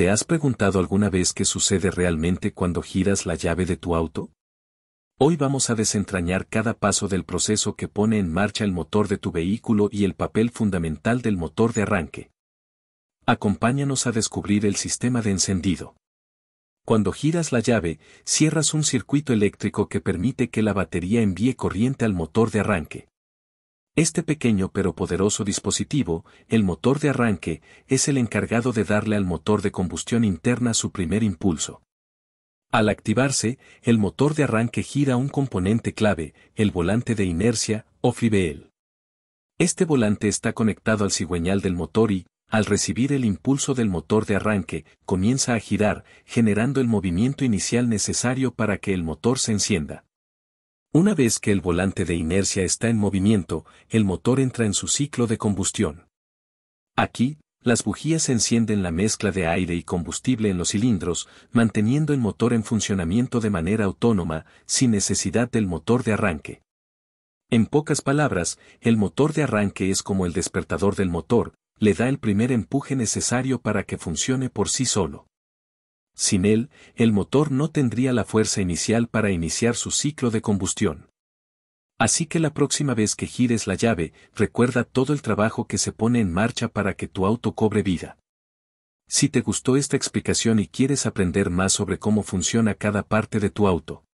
¿Te has preguntado alguna vez qué sucede realmente cuando giras la llave de tu auto? Hoy vamos a desentrañar cada paso del proceso que pone en marcha el motor de tu vehículo y el papel fundamental del motor de arranque. Acompáñanos a descubrir el sistema de encendido. Cuando giras la llave, cierras un circuito eléctrico que permite que la batería envíe corriente al motor de arranque. Este pequeño pero poderoso dispositivo, el motor de arranque, es el encargado de darle al motor de combustión interna su primer impulso. Al activarse, el motor de arranque gira un componente clave, el volante de inercia, o Fibel. Este volante está conectado al cigüeñal del motor y, al recibir el impulso del motor de arranque, comienza a girar, generando el movimiento inicial necesario para que el motor se encienda. Una vez que el volante de inercia está en movimiento, el motor entra en su ciclo de combustión. Aquí, las bujías encienden la mezcla de aire y combustible en los cilindros, manteniendo el motor en funcionamiento de manera autónoma, sin necesidad del motor de arranque. En pocas palabras, el motor de arranque es como el despertador del motor, le da el primer empuje necesario para que funcione por sí solo. Sin él, el motor no tendría la fuerza inicial para iniciar su ciclo de combustión. Así que la próxima vez que gires la llave, recuerda todo el trabajo que se pone en marcha para que tu auto cobre vida. Si te gustó esta explicación y quieres aprender más sobre cómo funciona cada parte de tu auto,